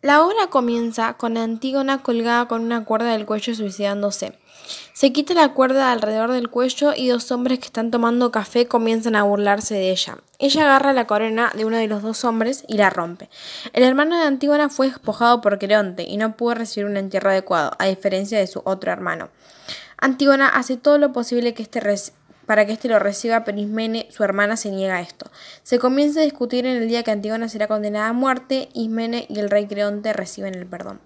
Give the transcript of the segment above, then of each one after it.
La obra comienza con Antígona colgada con una cuerda del cuello suicidándose. Se quita la cuerda alrededor del cuello y dos hombres que están tomando café comienzan a burlarse de ella. Ella agarra la corona de uno de los dos hombres y la rompe. El hermano de Antígona fue despojado por Creonte y no pudo recibir un entierro adecuado, a diferencia de su otro hermano. Antígona hace todo lo posible que este para que éste lo reciba, pero Ismene, su hermana, se niega a esto. Se comienza a discutir en el día que Antígona será condenada a muerte, Ismene y el rey Creonte reciben el perdón.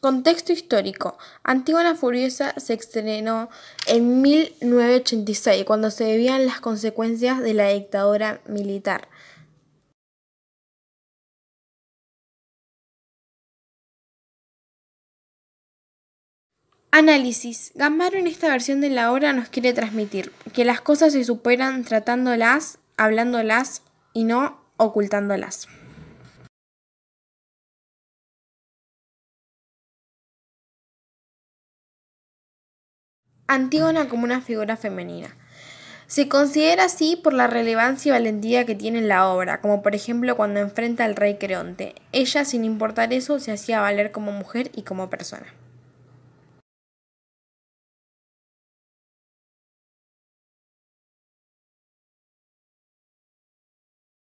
Contexto histórico. Antígona Furiosa se estrenó en 1986, cuando se debían las consecuencias de la dictadura militar. Análisis. Gambaro en esta versión de la obra nos quiere transmitir que las cosas se superan tratándolas, hablándolas y no ocultándolas. Antígona como una figura femenina. Se considera así por la relevancia y valentía que tiene en la obra, como por ejemplo cuando enfrenta al rey Creonte. Ella, sin importar eso, se hacía valer como mujer y como persona.